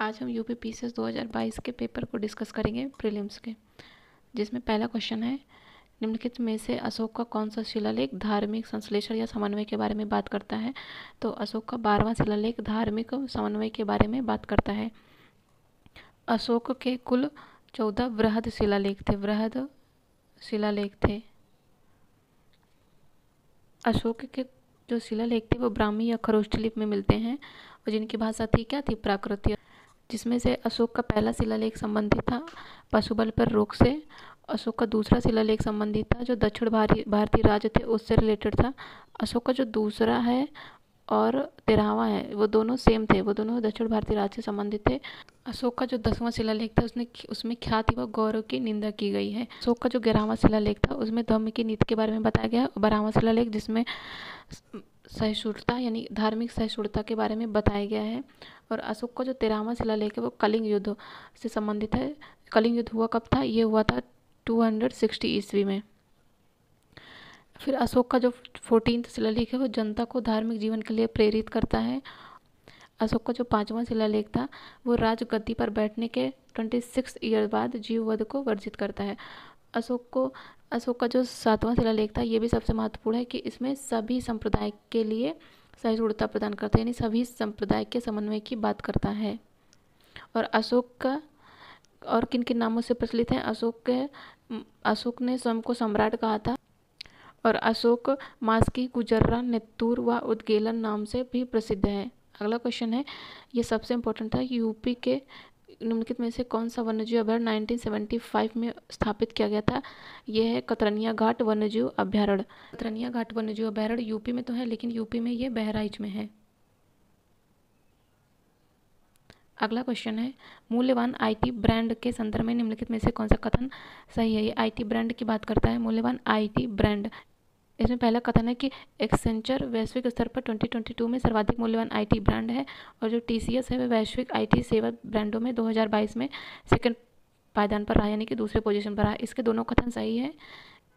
आज हम यूपी हजार 2022 के पेपर को डिस्कस करेंगे प्रीलिम्स के जिसमें पहला क्वेश्चन है निम्नलिखित में से अशोक का कौन सा शिलालेख धार्मिक संश्लेषण या समन्वय के बारे में बात करता है तो अशोक का बारहवां शिलालेख धार्मिक समन्वय के बारे में बात करता है अशोक के कुल चौदह वृहद शिलालेख थे वृहद शिलालेख थे अशोक के जो शिलालेख थे वो ब्राह्मी या खरोष्ठ लिप में मिलते हैं और जिनकी भाषा थी क्या थी प्राकृतिक जिसमें से अशोक का पहला शिलालेख संबंधित था पशुबल पर रोक से अशोक का दूसरा शिलालेख संबंधित था जो दक्षिण भारतीय भारतीय राज्य थे उससे रिलेटेड था अशोक का जो दूसरा है और तेरहवा है वो दोनों सेम थे वो दोनों दक्षिण भारतीय राज्य से संबंधित थे अशोक का जो दसवां शिलालेख था उसने उसमें ख्याति व गौरव की निंदा की गई है अशोक का जो ग्यारहवां शिलालेख था उसमें धम्म की नीति के बारे में बताया गया है बारहवां शिलालेख जिसमें सहिष्णुता यानी धार्मिक सहिष्णुता के बारे में बताया गया है और अशोक का जो तेरहवा शिलालेख है वो कलिंग युद्ध से संबंधित है कलिंग युद्ध हुआ कब था ये हुआ था 260 ईस्वी में फिर अशोक का जो फोर्टीन शिलालेख है वो जनता को धार्मिक जीवन के लिए प्रेरित करता है अशोक का जो पाँचवा शिलालेख था वो राजगद्दी पर बैठने के ट्वेंटी सिक्स ईयर बाद जीववध को वर्जित करता है अशोक को अशोक का जो सातवां शिलालेख था ये भी सबसे महत्वपूर्ण है कि इसमें सभी संप्रदाय के लिए सहिष्णुता प्रदान करता है यानी सभी संप्रदाय के समन्वय की बात करता है और अशोक का और किन किन नामों से प्रचलित हैं अशोक के अशोक ने स्वयं को सम्राट कहा था और अशोक मास्की गुजर्रा नेत्तूर व उद्गेलन नाम से भी प्रसिद्ध है अगला क्वेश्चन है ये सबसे इम्पोर्टेंट था यूपी के निम्नलिखित में से कौन सा वन्यजीव अभ्यारण्य 1975 में स्थापित किया गया था यह है कतरनिया घाट वन्यजीव अभ्यारण्य कतरनिया घाट वन्यजीव अभ्यारण्य यूपी में तो है लेकिन यूपी में यह बहराइच में है अगला क्वेश्चन है मूल्यवान आईटी ब्रांड के संदर्भ में निम्नलिखित में से कौन सा कथन सही है ये आईटी ब्रांड की बात करता है मूल्यवान आईटी ब्रांड इसमें पहला कथन है कि एक्सेंचर वैश्विक स्तर पर 2022 में सर्वाधिक मूल्यवान आईटी ब्रांड है और जो टीसीएस है वह वैश्विक आईटी सेवा ब्रांडों में 2022 में सेकंड पायदान पर रहा यानी कि दूसरे पोजीशन पर रहा इसके दोनों कथन सही है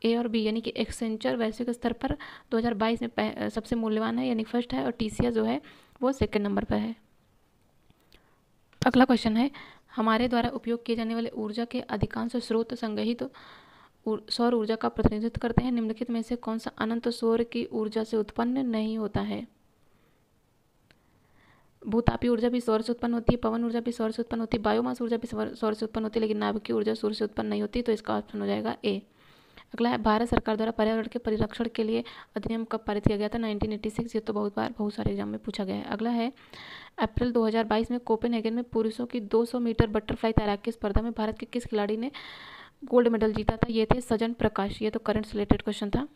ए और बी यानी कि एक्सेंचर वैश्विक स्तर पर 2022 में सबसे मूल्यवान है यानी फर्स्ट है और टी जो है वो सेकेंड नंबर पर है अगला क्वेश्चन है हमारे द्वारा उपयोग किए जाने वाले ऊर्जा के अधिकांश स्रोत संग्रहित तो सौर ऊर्जा का प्रतिनिधित्व करते हैं निम्नलिखित में से कौन सा अनंत सौर की ऊर्जा से उत्पन्न नहीं होता है भूतापी ऊर्जा भी सौर से उत्पन्न होती है पवन ऊर्जा भी सौर से उत्पन्न होती है बायोमास ऊर्जा भी सौर से उत्पन्न होती है लेकिन नाभिकीय ऊर्जा सूर्य से उत्पन्न नहीं होती तो इसका ऑप्शन हो जाएगा ए अगला है भारत सरकार द्वारा पर्यावरण के परिरक्षण के लिए अधिनियम कब पारित किया गया था 1986 ये तो बहुत बार बहुत सारे एग्जाम में पूछा गया है अगला है अप्रैल 2022 में कोपेनहेगन में पुरुषों की 200 मीटर बटरफ्लाई तैराकी स्पर्धा में भारत के किस खिलाड़ी ने गोल्ड मेडल जीता था ये थे सजन प्रकाश ये तो करंट रिलेटेड क्वेश्चन था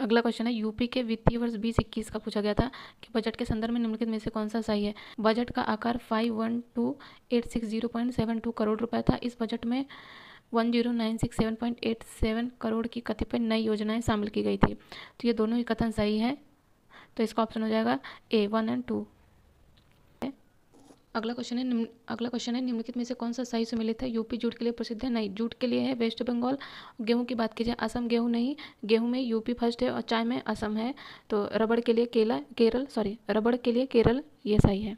अगला क्वेश्चन है यूपी के वित्तीय वर्ष बीस इक्कीस का पूछा गया था कि बजट के संदर्भ में निम्नलिखित में से कौन सा सही है बजट का आकार five one two eight six zero point seven two crore रुपए था इस बजट में one zero nine six seven point eight seven crore की पर नई योजनाएं शामिल की गई थी तो ये दोनों ही कथन सही है तो इसका ऑप्शन हो जाएगा ए वन एंड टू अगला क्वेश्चन है निम्न अगला क्वेश्चन है निम्नलिखित में से कौन सा सही सम्मिलित है यूपी जूट के लिए प्रसिद्ध है नहीं जूट के लिए है वेस्ट बंगाल गेहूं की बात की जाए असम गेहूं नहीं गेहूं में यूपी फर्स्ट है और चाय में असम है तो रबड़ के लिए केला केरल सॉरी रबड़ के लिए केरल ये सही है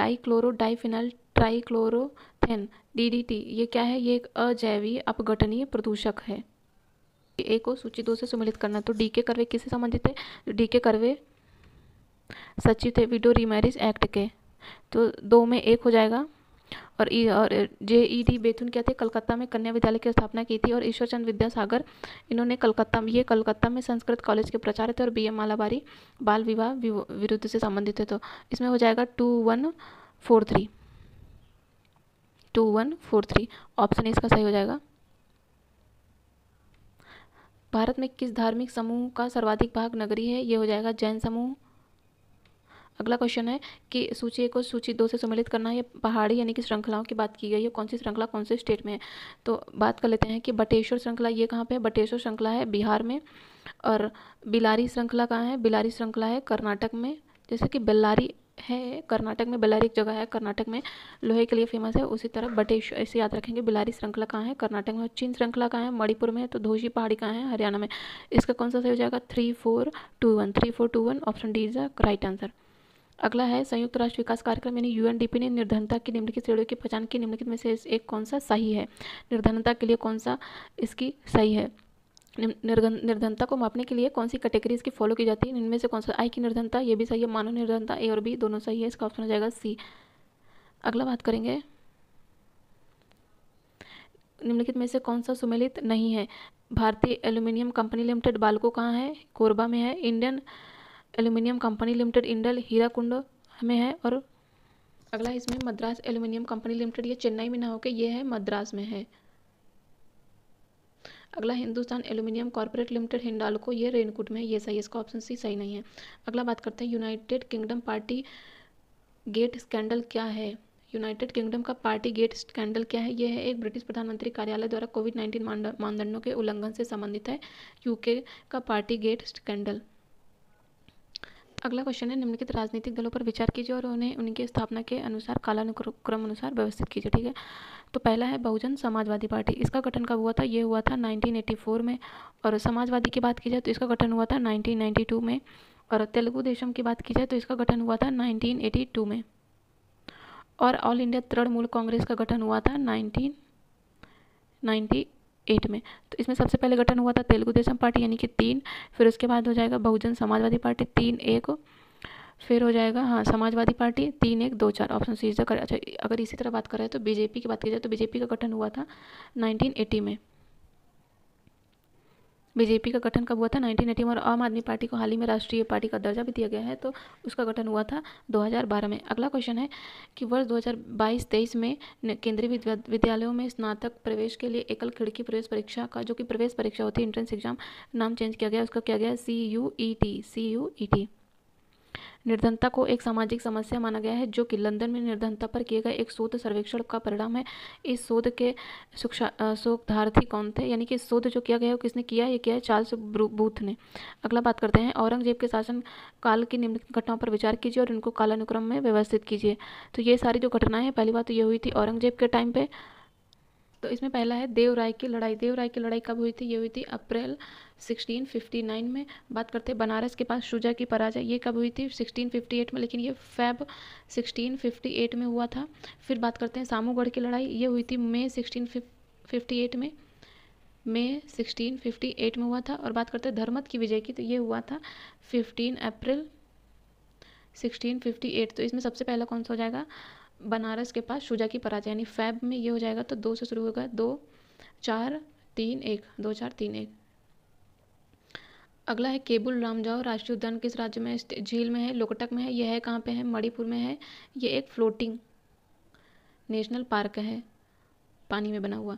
डाईक्लोरो डाईफिनल ट्राईक्लोरोथेन टी ये क्या है ये एक अजैवी अपघटनीय प्रदूषक है ए को सूची दो से सम्मिलित करना तो डी के करवे किससे संबंधित है डी के करवे सचिव थे तो विडो रीमैरिज एक्ट के तो दो में एक हो जाएगा और ई और जे ई डी बेथुन क्या थे कलकत्ता में कन्या विद्यालय की स्थापना की थी और ईश्वरचंद विद्यासागर इन्होंने कलकत्ता में ये कलकत्ता में संस्कृत कॉलेज के प्रचार थे और बी एम मालाबारी बाल विवाह विरुद्ध से संबंधित थे तो इसमें हो जाएगा two one four three two one four three option इसका सही हो जाएगा भारत में किस धार्मिक समूह का सर्वाधिक भाग नगरी है ये हो जाएगा जैन समूह अगला क्वेश्चन है कि सूची एक को सूची दो से सम्मिलित करना है पहाड़ी यानी कि श्रृंखलाओं की बात की गई है कौन सी श्रृंखला कौन से स्टेट में है तो बात कर लेते हैं कि बटेश्वर श्रृंखला ये कहाँ पे है बटेश्वर श्रृंखला है बिहार में और बिलारी श्रृंखला कहाँ है बिलारी श्रृंखला है कर्नाटक में जैसे कि बेल्लारी है कर्नाटक में बेल्लारी एक जगह है कर्नाटक में लोहे के लिए फेमस है उसी तरह बटेश्वर ऐसे याद रखेंगे बिलारी श्रृंखला कहाँ है कर्नाटक में चीन श्रृंखला कहाँ है मणिपुर में तो धोशी पहाड़ी कहाँ है हरियाणा में इसका कौन सा सही हो जाएगा three four two one three four two one option D is the right answer अगला है संयुक्त राष्ट्र विकास कार्यक्रम यानी यू ने निर्धनता की निम्नलिखित श्रेणियों की पहचान की निम्नलिखित में से एक कौन सा सही है निर्धनता के लिए कौन सा इसकी सही है निर्धनता को मापने के लिए कौन सी कैटेगरी इसकी फॉलो की जाती है इनमें से कौन सा आई की निर्धनता ये भी सही है मानव निर्धनता ए और बी दोनों सही है इसका ऑप्शन हो जाएगा सी अगला बात करेंगे निम्नलिखित में से कौन सा सुमेलित नहीं है भारतीय एल्यूमिनियम कंपनी लिमिटेड बालको कहाँ है कोरबा में है Indian aluminium company limited Indal कुंडो में है और अगला इसमें मद्रास एल्यूमिनियम कंपनी लिमिटेड ये चेन्नई में ना होकर ये है मद्रास में है अगला Hindustan aluminium corporate limited Hindalco ये रेनकोट में है ये सही है इसका ऑप्शन सी सही नहीं है अगला बात करते हैं United Kingdom Partygate scandal क्या है यूनाइटेड किंगडम का पार्टी गेट स्कैंडल क्या है यह है एक ब्रिटिश प्रधानमंत्री कार्यालय द्वारा कोविड नाइन्टीन मानदंडों के उल्लंघन से संबंधित है यूके का पार्टी गेट स्कैंडल अगला क्वेश्चन है निम्नलिखित राजनीतिक दलों पर विचार कीजिए और उन्हें उनकी स्थापना के अनुसार कालानुक्रम अनुसार व्यवस्थित कीजिए ठीक है तो पहला है बहुजन समाजवादी पार्टी इसका गठन कब हुआ था ये हुआ था 1984 में और समाजवादी की बात की जाए तो इसका गठन हुआ था 1992 में और तेलुगु देशम की बात की जाए तो इसका गठन हुआ था नाइनटीन में और ऑल इंडिया तृणमूल कांग्रेस का गठन हुआ था नाइनटीन एट में तो इसमें सबसे पहले गठन हुआ था तेलुगु देशम पार्टी यानी कि तीन फिर उसके बाद हो जाएगा बहुजन समाजवादी पार्टी तीन एक फिर हो जाएगा हाँ समाजवादी पार्टी तीन एक दो चार ऑप्शन सी इज द अच्छा अगर इसी तरह बात करें तो बीजेपी की बात की जाए तो बीजेपी का गठन हुआ था नाइनटीन में बीजेपी का गठन कब हुआ था नाइनटीन एटी और आम आदमी पार्टी को हाल ही में राष्ट्रीय पार्टी का दर्जा भी दिया गया है तो उसका गठन हुआ था 2012 में अगला क्वेश्चन है कि वर्ष 2022-23 में केंद्रीय विद्यालयों में स्नातक प्रवेश के लिए एकल खिड़की प्रवेश परीक्षा का जो कि प्रवेश परीक्षा होती है एंट्रेंस एग्जाम नाम चेंज किया गया उसका किया गया C U E T C U E T निर्धनता को एक सामाजिक समस्या माना गया है जो कि लंदन में निर्धनता पर किए गए एक शोध सर्वेक्षण का परिणाम है इस शोध के शोधार्थी कौन थे यानी कि शोध जो किया गया है किसने किया ये किया है चार्ल्स बूथ ने अगला बात करते हैं औरंगजेब के शासन काल की निम्न घटनाओं पर विचार कीजिए और इनको कालानुक्रम में व्यवस्थित कीजिए तो ये सारी जो घटनाएं हैं पहली बात तो ये हुई थी औरंगजेब के टाइम पर तो इसमें पहला है देवराय की लड़ाई देवराय की लड़ाई कब हुई थी ये हुई थी अप्रैल 1659 में बात करते हैं बनारस के पास शुजा की पराजय ये कब हुई थी 1658 में लेकिन ये फैब 1658 में हुआ था फिर बात करते हैं सामूगढ़ की लड़ाई ये हुई थी मई 1658 में मई 1658 में हुआ था और बात करते हैं धर्मत की विजय की तो ये हुआ था फिफ्टीन अप्रैल 1658 तो इसमें सबसे पहला कौन सा हो जाएगा बनारस के पास शुजा की पराजय यानी फैब में ये हो जाएगा तो दो से शुरू होगा दो चार तीन एक दो चार तीन एक अगला है केबुल रामजाओ राष्ट्रीय उद्यान किस राज्य में झील में है लोकटक में है यह है कहाँ पे है मणिपुर में है ये एक फ्लोटिंग नेशनल पार्क है पानी में बना हुआ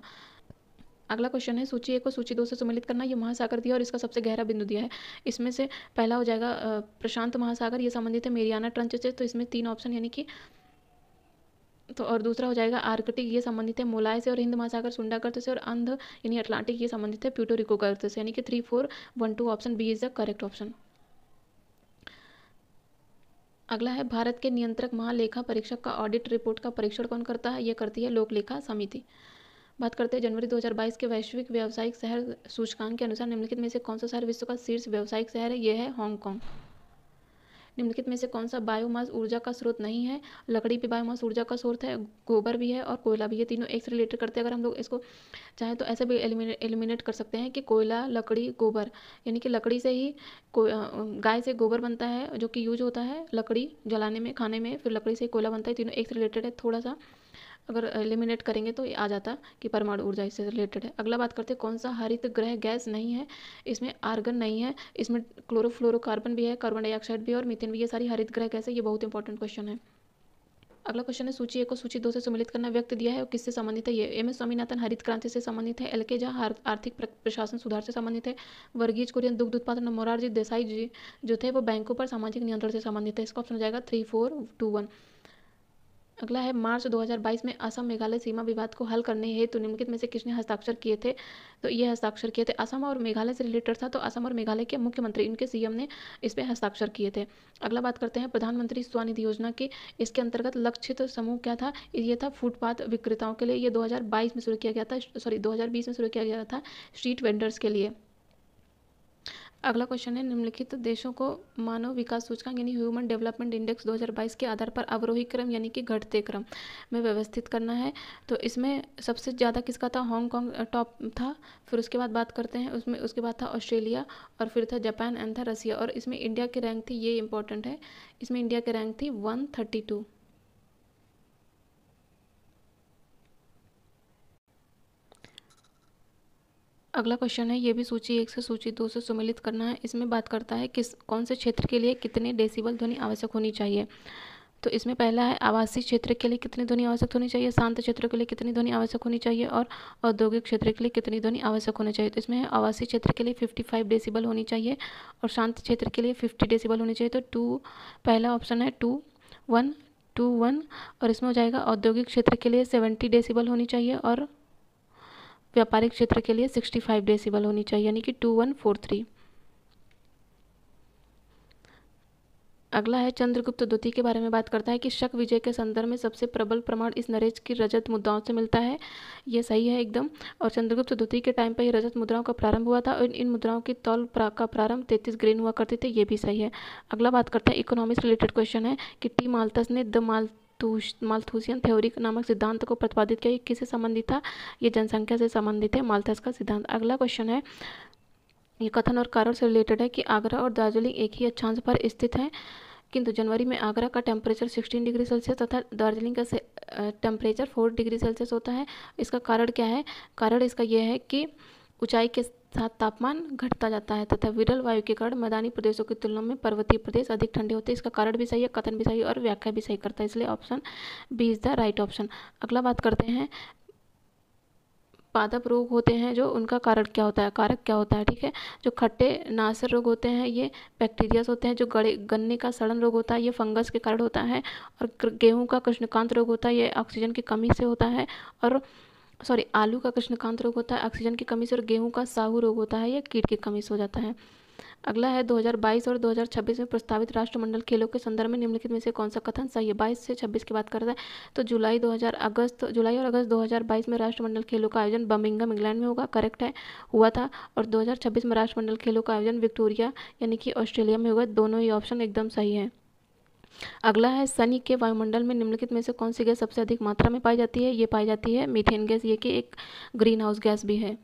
अगला क्वेश्चन है सूची एक को सूची दो से सम्मिलित करना यह महासागर दिया और इसका सबसे गहरा बिंदु दिया है इसमें से पहला हो जाएगा प्रशांत महासागर ये संबंधित है मेरियाना ट्रंच से तो इसमें तीन ऑप्शन यानी कि तो और दूसरा हो जाएगा आर्कटिक ये संबंधित है मोलाय से और हिंद महासागर सुंडा करते से और अंध यानी अटलांटिक ये संबंधित है प्यूटो रिको गर्त से यानी कि three four one two option B is the correct option अगला है भारत के नियंत्रक महालेखा परीक्षक का ऑडिट रिपोर्ट का परीक्षण कौन करता है ये करती है लोकलेखा समिति बात करते हैं जनवरी 2022 के वैश्विक व्यावसायिक शहर सूचकांक के अनुसार निम्नलिखित में से कौन सा शहर विश्व का शीर्ष व्यावसायिक शहर है यह है हांगकांग निम्नलिखित में से कौन सा बायोमास ऊर्जा का स्रोत नहीं है लकड़ी भी बायोमास ऊर्जा का स्रोत है गोबर भी है और कोयला भी है तीनों एक से रिलेटेड करते हैं अगर हम लोग इसको चाहें तो ऐसे भी एलिमिनेट एलिमिनेट कर सकते हैं कि कोयला लकड़ी गोबर यानी कि लकड़ी से ही गाय से गोबर बनता है जो कि यूज होता है लकड़ी जलाने में खाने में फिर लकड़ी से कोयला बनता है तीनों एक से रिलेटेड है थोड़ा सा अगर एलिमिनेट करेंगे तो आ जाता कि परमाणु ऊर्जा इससे रिलेटेड है अगला बात करते हैं कौन सा हरित ग्रह गैस नहीं है इसमें आर्गन नहीं है इसमें क्लोरोफ्लोरोकार्बन भी है कार्बन डाइऑक्साइड भी है और मिथिन भी ये सारी हरित ग्रह गैस है ये बहुत इंपॉर्टेंट क्वेश्चन है अगला क्वेश्चन है सूची एक को सूची दो से सम्मिलित करना व्यक्त दिया है और किससे संबंधित है ये एम एस स्वामीनाथन हरित क्रांति से संबंधित है एल के झा आर्थिक प्रशासन सुधार से संबंधित है वर्गीज कुरियन दुग्ध उत्पादन मोरारजी देसाई जी जो थे वो बैंकों पर सामाजिक नियंत्रण से संबंधित है इसका ऑप्शन हो जाएगा थ्री फोर टू वन अगला है मार्च 2022 में असम मेघालय सीमा विवाद को हल करने हेतु निम्नलिखित में से किसने हस्ताक्षर किए थे तो ये हस्ताक्षर किए थे असम और मेघालय से रिलेटेड था तो असम और मेघालय के मुख्यमंत्री इनके सीएम ने इस पर हस्ताक्षर किए थे अगला बात करते हैं प्रधानमंत्री स्वनिधि योजना की इसके अंतर्गत लक्षित समूह क्या था ये था फुटपाथ विक्रेताओं के लिए ये दो में शुरू किया गया था सॉरी दो में शुरू किया गया था स्ट्रीट वेंडर्स के लिए अगला क्वेश्चन है निम्नलिखित तो देशों को मानव विकास सूचकांक यानी ह्यूमन डेवलपमेंट इंडेक्स 2022 के आधार पर अवरोही क्रम यानी कि घटते क्रम में व्यवस्थित करना है तो इसमें सबसे ज़्यादा किसका था हांगकॉन्ग टॉप था फिर उसके बाद बात करते हैं उसमें उसके बाद था ऑस्ट्रेलिया और फिर था जापान एंड था रसिया और इसमें इंडिया की रैंक थी ये इंपॉर्टेंट है इसमें इंडिया की रैंक थी वन अगला क्वेश्चन है ये भी सूची एक से सूची दो से सुमिलित करना है इसमें बात करता है किस कौन से क्षेत्र के लिए कितने डेसिबल ध्वनि आवश्यक होनी चाहिए तो इसमें पहला है आवासीय क्षेत्र के लिए कितनी ध्वनि आवश्यक होनी चाहिए शांत क्षेत्र के लिए कितनी ध्वनि आवश्यक होनी चाहिए और औद्योगिक क्षेत्र के लिए कितनी ध्वनि आवश्यक होनी चाहिए तो इसमें आवासीय क्षेत्र के लिए 55 डेसिबल होनी चाहिए और शांत क्षेत्र के लिए 50 डेसिबल होनी चाहिए तो टू पहला ऑप्शन है टू वन टू वन और इसमें हो जाएगा औद्योगिक क्षेत्र के लिए सेवेंटी डेसीबल होनी चाहिए और व्यापारिक क्षेत्र के लिए 65 डेसीबल होनी चाहिए यानी कि 2143 अगला है चंद्रगुप्त द्वितीय के बारे में बात करता है कि शक विजय के संदर्भ में सबसे प्रबल प्रमाण इस नरेश की रजत मुद्राओं से मिलता है यह सही है एकदम और चंद्रगुप्त द्वितीय के टाइम पर ही रजत मुद्राओं का प्रारंभ हुआ था और इन मुद्राओं की तौल प्रा, का प्रारंभ तैतीस ग्रेन हुआ करते थे ये भी सही है अगला बात करते हैं इकोनॉमिक्स रिलेटेड क्वेश्चन है कि टी माल्तस ने द माल्त मालथूसियन थ्योरी नामक सिद्धांत को प्रतिपादित किया किससे संबंधित था ये जनसंख्या से संबंधित है मालथस का सिद्धांत अगला क्वेश्चन है ये कथन और कारण से रिलेटेड है कि आगरा और दार्जिलिंग एक ही अक्षांश पर स्थित है किंतु जनवरी में आगरा का टेम्परेचर 16 डिग्री सेल्सियस तथा दार्जिलिंग का टेम्परेचर 4 डिग्री सेल्सियस होता है इसका कारण क्या है कारण इसका यह है कि ऊंचाई के साथ तापमान घटता जाता है तथा विरल वायु के कारण मैदानी प्रदेशों की तुलना में पर्वतीय प्रदेश अधिक ठंडे होते हैं इसका कारण भी सही है कथन भी सही है और व्याख्या भी सही करता है इसलिए option B is the right option अगला बात करते हैं पादप रोग होते हैं जो उनका कारण क्या होता है कारक क्या होता है ठीक है जो खट्टे नासर रोग होते हैं ये बैक्टीरियास होते हैं जो गड़े गन्ने का सड़न रोग होता है ये फंगस के कारण होता है और गेहूं का कृष्णकांत रोग होता है ये ऑक्सीजन की कमी से होता है और सॉरी आलू का कृष्णकांत रोग होता है ऑक्सीजन की कमी से और गेहूं का साहू रोग होता है या कीट की कमी से हो जाता है अगला है 2022 और 2026 में प्रस्तावित राष्ट्रमंडल खेलों के संदर्भ में निम्नलिखित में से कौन सा कथन सही है बाईस से 26 की बात करता है तो जुलाई 2000 अगस्त जुलाई और अगस्त 2022 में राष्ट्रमंडल खेलों का आयोजन बर्मिंगम इंग्लैंड में होगा करेक्ट है हुआ था और 2026 में राष्ट्रमंडल खेलों का आयोजन विक्टोरिया यानी कि ऑस्ट्रेलिया में होगा दोनों ही ऑप्शन एकदम सही है अगला है शनि के वायुमंडल में निम्नलिखित में से कौन सी गैस सबसे अधिक मात्रा में पाई जाती है ये पाई जाती है मीथेन गैस ये कि एक ग्रीन हाउस गैस भी है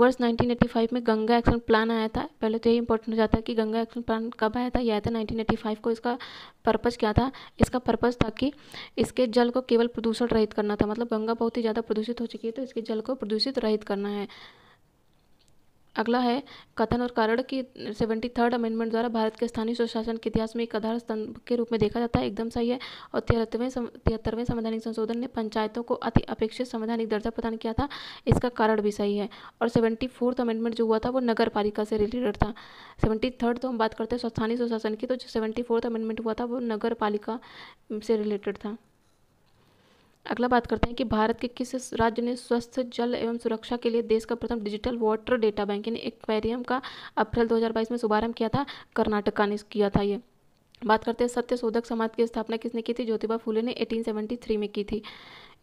वर्ष 1985 में गंगा एक्शन प्लान आया था पहले तो यही इंपॉर्टेंट हो जाता है कि गंगा एक्शन प्लान कब आया था यह आया था 1985 को इसका पर्पज़ क्या था इसका पर्पज़ था कि इसके जल को केवल प्रदूषण रहित करना था मतलब गंगा बहुत ही ज़्यादा प्रदूषित हो चुकी है तो इसके जल को प्रदूषित रहित करना है अगला है कथन और कारण की सेवेंटी थर्ड अमेंडमेंट द्वारा भारत के स्थानीय सुशासन के इतिहास में एक आधार स्तंभ के रूप में देखा जाता है एकदम सही है और तिहत्तरवें तिहत्तरवें संवैधानिक संशोधन ने पंचायतों को अति अपेक्षित संवैधानिक दर्जा प्रदान किया था इसका कारण भी सही है और सेवेंटी फोर्थ अमेंडमेंट जो हुआ था वो नगर पालिका से रिलेटेड था सेवेंटी थर्ड तो हम बात करते हैं स्थानीय सुशासन की तो जो सेवेंटी फोर्थ अमेंडमेंट हुआ था वो नगर पालिका से रिलेटेड था अगला बात करते हैं कि भारत के किस राज्य ने स्वस्थ जल एवं सुरक्षा के लिए देश का प्रथम डिजिटल वाटर डेटा बैंक यानी एक्वेरियम का अप्रैल 2022 में शुभारंभ किया था कर्नाटका ने किया था ये बात करते हैं सत्य शोधक समाज की स्थापना किसने की थी ज्योतिबा फूले ने 1873 में की थी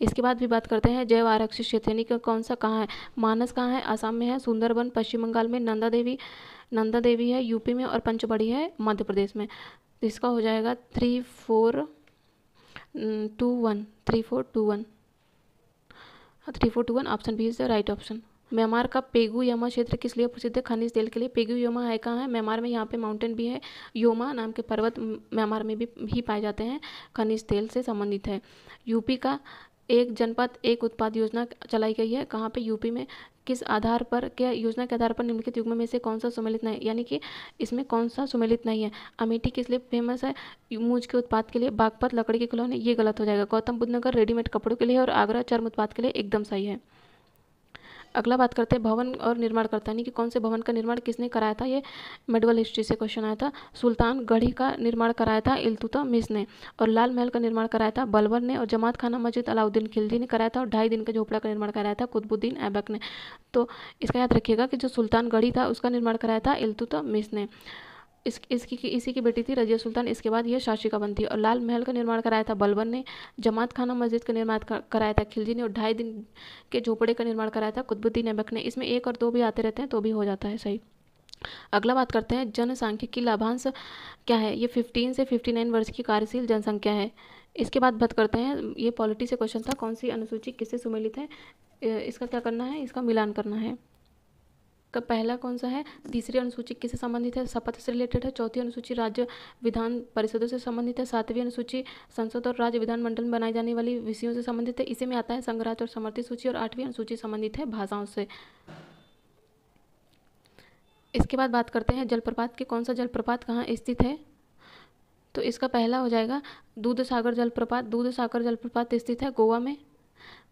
इसके बाद भी बात करते हैं जैव आरक्षित क्षेत्र यानी कौन सा कहाँ है मानस कहाँ है आसाम में है सुंदरबन पश्चिम बंगाल में नंदा देवी नंदा देवी है यूपी में और पंचबड़ी है मध्य प्रदेश में इसका हो जाएगा three four two one three four two one three four two one option B is the right option Myanmar का पेगू यमा क्षेत्र किस लिए प्रसिद्ध है खनिज तेल के लिए पेगू योमा है कहाँ है म्यांमार में यहाँ पे माउंटेन भी है योमा नाम के पर्वत म्यांमार में भी ही पाए जाते हैं खनिज तेल से संबंधित है यूपी का एक जनपद एक उत्पाद योजना चलाई गई है कहाँ पे यूपी में किस आधार पर क्या योजना के आधार पर निम्नलिखित युग में से कौन सा सुमेलित नहीं है यानी कि इसमें कौन सा सुमेलित नहीं है अमेठी किस लिए फेमस है मूज के उत्पाद के लिए बागपत लकड़ी के खिलौने ये गलत हो जाएगा गौतम बुद्ध नगर रेडीमेड कपड़ों के लिए और आगरा चर्म उत्पाद के लिए एकदम सही है अगला बात करते हैं भवन और निर्माणकर्ता यानी कि कौन से भवन का निर्माण किसने कराया था ये मेडवल हिस्ट्री से क्वेश्चन आया था सुल्तान गढ़ी का निर्माण कराया था इल्तुता मिस ने और लाल महल का निर्माण कराया था बलवर ने और जमात खाना मस्जिद अलाउद्दीन खिलजी ने कराया था और ढाई दिन का झोपड़ा का निर्माण कराया था कुतुबुद्दीन ऐबक ने तो इसका याद रखिएगा कि जो सुल्तान गढ़ी था उसका निर्माण कराया था इल्तुता मिस ने इस इसकी इसी की बेटी थी रजिया सुल्तान इसके बाद यह शाशी का बनती और लाल महल का निर्माण कराया था बलबन ने जमात खाना मस्जिद का निर्माण कराया था खिलजी ने और ढाई दिन के झोपड़े का निर्माण कराया था कुतबुद्दीन ऐबक ने इसमें एक और दो भी आते रहते हैं तो भी हो जाता है सही अगला बात करते हैं की लाभांश क्या है ये 15 से 59 वर्ष की कार्यशील जनसंख्या है इसके बाद बात करते हैं ये पॉलिटी से क्वेश्चन था कौन सी अनुसूची किससे सुमेलित है इसका क्या करना है इसका मिलान करना है इसका तो पहला कौन सा है तीसरी अनुसूची किससे संबंधित है शपथ से रिलेटेड है चौथी अनुसूची राज्य विधान परिषदों से संबंधित है सातवीं अनुसूची संसद और राज्य विधानमंडल में बनाई जाने वाली विषयों से संबंधित है इसी में आता है संग्रह और समर्थित सूची और आठवीं अनुसूची संबंधित है भाषाओं से इसके बाद बात करते हैं जलप्रपात के कौन सा जलप्रपात कहाँ स्थित है तो इसका पहला हो जाएगा दूध सागर जलप्रपात दूध सागर जलप्रपात स्थित है गोवा में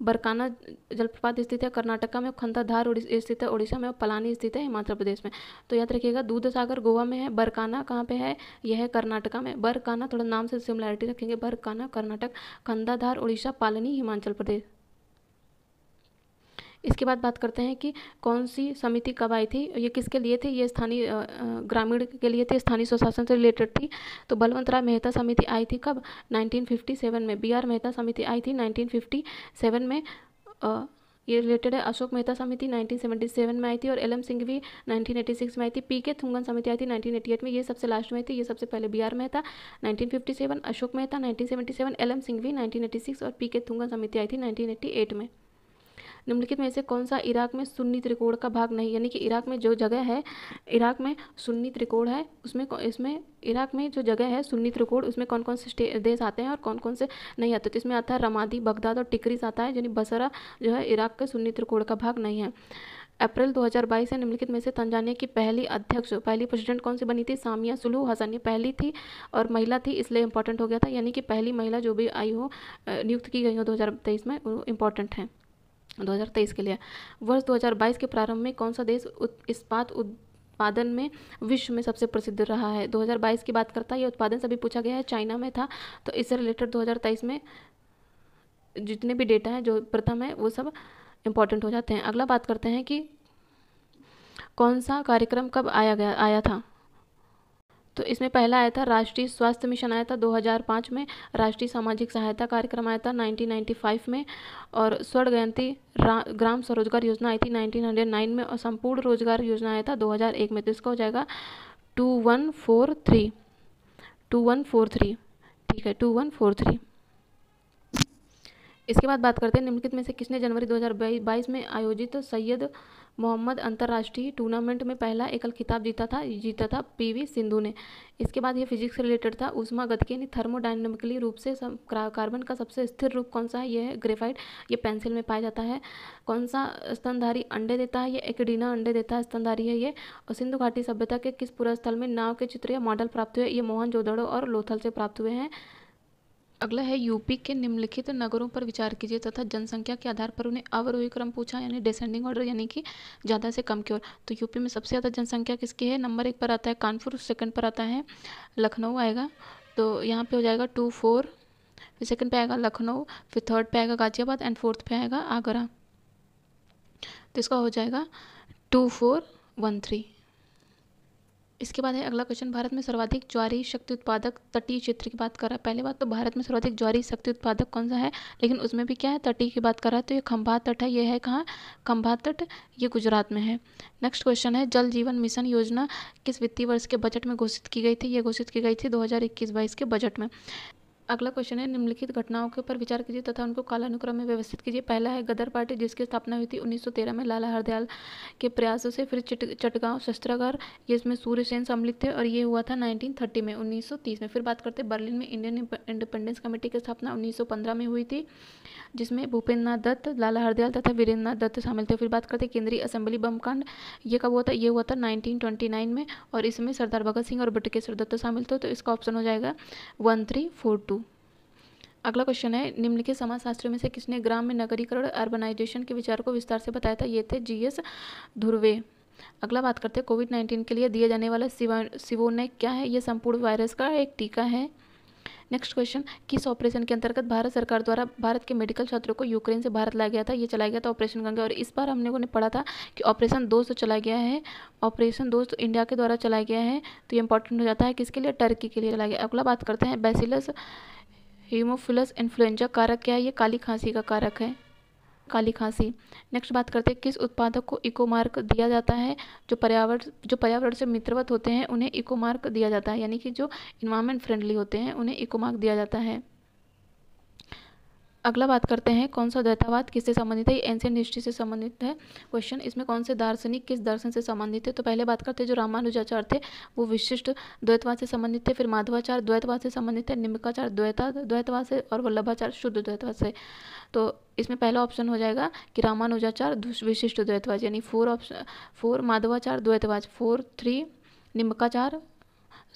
बरकाना जलप्रपात स्थित है कर्नाटका में खंताधार स्थित है उड़ीसा में पलानी स्थित है हिमाचल प्रदेश में तो याद रखिएगा दूध सागर गोवा में है बरकाना कहाँ पे है यह है कर्नाटका में बरकाना थोड़ा नाम से सिमिलैरिटी रखेंगे बरकाना कर्नाटक खंदाधार उड़ीसा पालनी हिमाचल प्रदेश इसके बाद बात करते हैं कि कौन सी समिति कब आई थी ये किसके लिए थी ये स्थानीय ग्रामीण के लिए थी स्थानीय स्वशासन से रिलेटेड थी तो बलवंत राय मेहता समिति आई थी कब 1957 में बी आर मेहता समिति आई थी 1957 में आ, ये रिलेटेड है अशोक मेहता समिति 1977 में आई थी और एल एम सिंह भी नाइनटीन में आई थी पी के थुंगन समिति आई थी नाइनटीन में ये सबसे लास्ट में आई थी ये सबसे पहले B R Mehta nineteen Ashok Mehta seven L M Singh भी 1986 और पी के थुंगन समिति आई थी नाइनटीन में निम्नलिखित में से कौन सा इराक में सुन्नी त्रिकोण का भाग नहीं यानी कि इराक में जो जगह है इराक में सुन्नी त्रिकोण है उसमें इसमें इराक में जो जगह है सुन्नी त्रिकोण उसमें कौन कौन से देश आते हैं और कौन कौन से नहीं आते तो इसमें आता है रमादी बगदाद और टिकरीस आता है यानी बसरा जो है इराक के सुन्नी त्रिकोण का भाग नहीं है अप्रैल 2022 से निम्नलिखित में से तंजानिया की पहली अध्यक्ष पहली प्रेसिडेंट कौन सी बनी थी सामिया सुलू हसन ये पहली थी और महिला थी इसलिए इंपॉर्टेंट हो गया था यानी कि पहली महिला जो भी आई हो नियुक्त की गई हो 2023 में वो इम्पॉर्टेंट है 2023 के लिए वर्ष 2022 के प्रारंभ में कौन सा देश इस्पात उत्पादन में विश्व में सबसे प्रसिद्ध रहा है 2022 की बात करता है ये उत्पादन सभी पूछा गया है चाइना में था तो इससे रिलेटेड 2023 में जितने भी डेटा हैं जो प्रथम है वो सब इम्पोर्टेंट हो जाते हैं अगला बात करते हैं कि कौन सा कार्यक्रम कब आया गया आया था तो इसमें पहला आया था राष्ट्रीय स्वास्थ्य मिशन आया था 2005 में राष्ट्रीय सामाजिक सहायता कार्यक्रम आया था 1995 में और स्वर्ण जयंती ग्राम स्वरोजगार योजना आई थी 1909 में और संपूर्ण रोजगार योजना आया था 2001 में तो इसका हो जाएगा two one four three two one four three ठीक है टू वन फोर थ्री इसके बाद बात करते हैं निम्नलिखित में से किसने जनवरी 2022 में आयोजित तो सैयद मोहम्मद अंतर्राष्ट्रीय टूर्नामेंट में पहला एकल खिताब जीता था जीता था पीवी सिंधु ने इसके बाद ये फिजिक्स रिलेटेड था उष्मा गतके ने थर्मोडाइनमिकली रूप से कार्बन का सबसे स्थिर रूप कौन सा है यह है ग्रेफाइट ये पेंसिल में पाया जाता है कौन सा स्तनधारी अंडे देता है यह एकडीना अंडे देता है स्तनधारी है ये और सिंधु घाटी सभ्यता के किस पूरा स्थल में नाव के चित्र या मॉडल प्राप्त हुए ये मोहन जोदड़ो और लोथल से प्राप्त हुए हैं अगला है यूपी के निम्नलिखित नगरों पर विचार कीजिए तथा जनसंख्या के आधार पर उन्हें अवरोही क्रम पूछा यानी डिसेंडिंग ऑर्डर यानी कि ज़्यादा से कम की ओर तो यूपी में सबसे ज़्यादा जनसंख्या किसकी है नंबर एक पर आता है कानपुर सेकंड पर आता है लखनऊ आएगा तो यहाँ पे हो जाएगा टू फोर फिर सेकंड पर आएगा लखनऊ फिर थर्ड पर आएगा गाजियाबाद एंड फोर्थ पर आएगा आगरा तो इसका हो जाएगा टू फोर वन थ्री इसके बाद है अगला क्वेश्चन भारत में सर्वाधिक ज्वारी शक्ति उत्पादक तटीय क्षेत्र की बात कर रहा है पहले बात तो भारत में सर्वाधिक ज्वारी शक्ति उत्पादक कौन सा है लेकिन उसमें भी क्या है तटीय की बात कर रहा है तो ये खंभा तट है ये है कहाँ खंभा तट ये गुजरात में है नेक्स्ट क्वेश्चन है जल जीवन मिशन योजना किस वित्तीय वर्ष के बजट में घोषित की गई थी ये घोषित की गई थी दो हज़ार के बजट में अगला क्वेश्चन है निम्नलिखित घटनाओं के ऊपर विचार कीजिए तथा उनको कालानुक्रम में व्यवस्थित कीजिए पहला है गदर पार्टी जिसकी स्थापना हुई थी 1913 में लाला हरदयाल के प्रयासों से फिर चटगांव शस्त्रागार ये इसमें सूर्यसेन सम्मिलित थे और ये हुआ था 1930 में 1930 में फिर बात करते हैं बर्लिन में इंडियन इंडिपेंडेंस कमेटी की स्थापना उन्नीस में हुई थी जिसमें भूपेन्द्र नाथ दत्त लाला हरदयाल तथा वीरेंद्र दत्त शामिल थे फिर बात करते केंद्रीय असेंबली बमकांड ये कब हुआ था ये हुआ था नाइनटीन में और इसमें सरदार भगत सिंह और बटकेश्वर दत्त शामिल थे तो इसका ऑप्शन हो जाएगा वन थ्री फोर टू अगला क्वेश्चन है निम्नलिखित समाजशास्त्रियों में से किसने ग्राम में नगरीकरण अर्बनाइजेशन के विचार को विस्तार से बताया था ये थे जी एस ध्रुवे अगला बात करते हैं कोविड नाइन्टीन के लिए दिया जाने वाला सिवोनेक क्या है यह संपूर्ण वायरस का एक टीका है नेक्स्ट क्वेश्चन किस ऑपरेशन के अंतर्गत भारत सरकार द्वारा भारत के मेडिकल छात्रों को यूक्रेन से भारत लाया गया था ये चलाया गया था ऑपरेशन गंगा और इस बार हमने ने पढ़ा था कि ऑपरेशन दोस्त चलाया गया है ऑपरेशन दोस्त इंडिया के द्वारा चलाया गया है तो ये इंपॉर्टेंट हो जाता है किसके लिए टर्की के लिए चलाया गया अगला बात करते हैं बेसिलस हीमोफिलस इन्फ्लुएंजा कारक क्या है ये काली खांसी का कारक है काली खांसी नेक्स्ट बात करते हैं किस उत्पादक को इकोमार्क दिया जाता है जो पर्यावरण जो पर्यावरण से मित्रवत होते हैं उन्हें इकोमार्क दिया जाता है यानी कि जो इन्वायरमेंट फ्रेंडली होते हैं उन्हें इकोमार्क दिया जाता है अगला बात करते हैं कौन सा द्वैतावाद किससे संबंधित है ये एंशियंट हिस्ट्री से संबंधित है क्वेश्चन इसमें कौन से दार्शनिक किस दर्शन से संबंधित है तो पहले बात करते हैं जो रामानुजाचार्य थे वो विशिष्ट द्वैतवाद से संबंधित थे फिर माधवाचार्य द्वैतवाद से संबंधित है निम्बकाचार्य द्वैता द्वैतवाद से और वल्लभाचार्य शुद्ध द्वैतवाद से तो इसमें पहला ऑप्शन हो जाएगा कि रामानुजाचार्य विशिष्ट द्वैतवाद यानी फोर ऑप्शन फोर माधवाचार्य द्वैतवाद फोर थ्री निम्बकाचार्य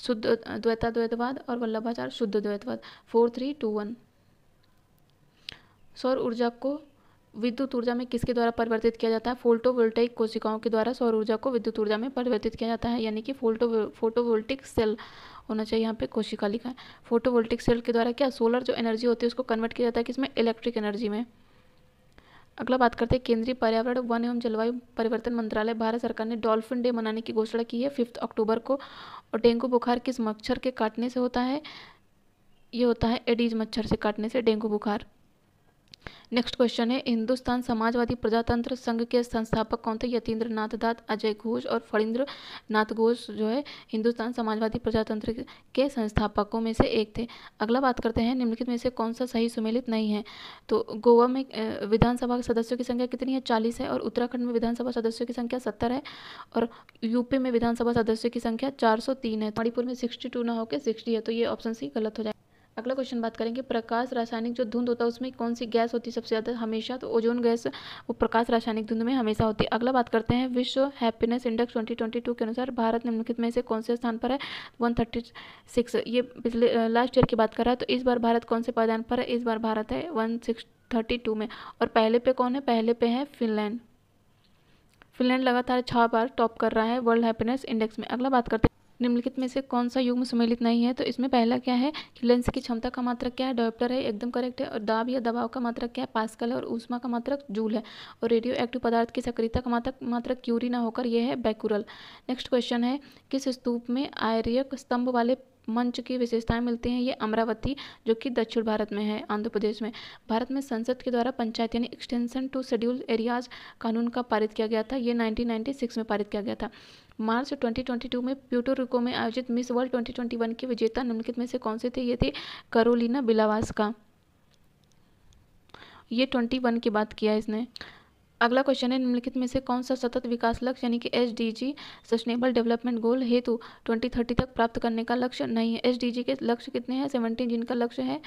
शुद्ध द्वैता द्वैतवाद और वल्लभाचार्य शुद्ध द्वैतवाद फोर थ्री टू वन सौर ऊर्जा को विद्युत ऊर्जा में किसके द्वारा परिवर्तित किया जाता है फोल्टोवोल्टिक कोशिकाओं के द्वारा सौर ऊर्जा को विद्युत ऊर्जा में परिवर्तित किया जाता है यानी कि फोल्टो फोटोवोल्टिक सेल होना चाहिए यहाँ पे कोशिका लिखा है फोटोवोल्टिक सेल के द्वारा क्या सोलर जो एनर्जी होती है उसको कन्वर्ट किया जाता है किसमें इलेक्ट्रिक एनर्जी में अगला बात करते हैं केंद्रीय पर्यावरण वन एवं जलवायु परिवर्तन मंत्रालय भारत सरकार ने डॉल्फिन डे मनाने की घोषणा की है फिफ्थ अक्टूबर को और डेंगू बुखार किस मच्छर के काटने से होता है ये होता है एडीज मच्छर से काटने से डेंगू बुखार नेक्स्ट क्वेश्चन है हिंदुस्तान समाजवादी प्रजातंत्र संघ के संस्थापक कौन थे यतीन्द्र नाथ दात अजय घोष और फरिंद्र नाथ घोष जो है हिंदुस्तान समाजवादी प्रजातंत्र के संस्थापकों में से एक थे अगला बात करते हैं निम्नलिखित में से कौन सा सही सुमेलित नहीं है तो गोवा में विधानसभा के सदस्यों की संख्या कितनी है चालीस है और उत्तराखंड में विधानसभा सदस्यों की संख्या सत्तर है और यूपी में विधानसभा सदस्यों की संख्या चार है तो मणिपुर में सिक्सटी ना होकर सिक्सटी है तो ये ऑप्शन सी गलत हो जाए अगला क्वेश्चन बात करेंगे प्रकाश रासायनिक जो धुंध होता है उसमें कौन सी गैस होती है सबसे ज़्यादा हमेशा तो ओजोन गैस वो प्रकाश रासायनिक धुंध में हमेशा होती है अगला बात करते हैं विश्व हैप्पीनेस इंडेक्स 2022 के अनुसार भारत निम्नलिखित में से कौन से स्थान पर है 136 ये पिछले लास्ट ईयर की बात कर रहा है तो इस बार भारत कौन से पायदान पर है इस बार भारत है वन में और पहले पे कौन है पहले पे है फिनलैंड फिनलैंड लगातार छः बार टॉप कर रहा है वर्ल्ड हैप्पीनेस इंडेक्स में अगला बात करते हैं निम्नलिखित में से कौन सा युग्म सम्मिलित नहीं है तो इसमें पहला क्या है कि लेंस की क्षमता का मात्रक क्या है डॉप्टर है एकदम करेक्ट है और दाब या दबाव का मात्रक क्या है पास्कल है और ऊष्मा का मात्रक जूल है और रेडियो एक्टिव पदार्थ की सक्रियता का मात्रक मात्रक क्यूरी ना होकर यह है बैकुरल नेक्स्ट क्वेश्चन है किस स्तूप में आयरियक स्तंभ वाले मंच की विशेषताएं मिलती हैं ये अमरावती जो कि दक्षिण भारत में है आंध्र प्रदेश में भारत में संसद के द्वारा पंचायत यानी एक्सटेंशन टू शेड्यूल एरियाज कानून का पारित किया गया था ये 1996 में पारित किया गया था मार्च 2022 में प्यूटो रिको में आयोजित मिस वर्ल्ड 2021 के विजेता निम्नलिखित में से कौन से थे ये थे करोलिना बिलावास का ये 21 की बात किया इसने अगला क्वेश्चन है निम्नलिखित में से कौन सा सतत विकास लक्ष्य यानी कि S D G sustainable development goal हेतु 2030 तक प्राप्त करने का लक्ष्य नहीं है एस डी जी के लक्ष्य कितने हैं सेवनटीन जिनका लक्ष्य है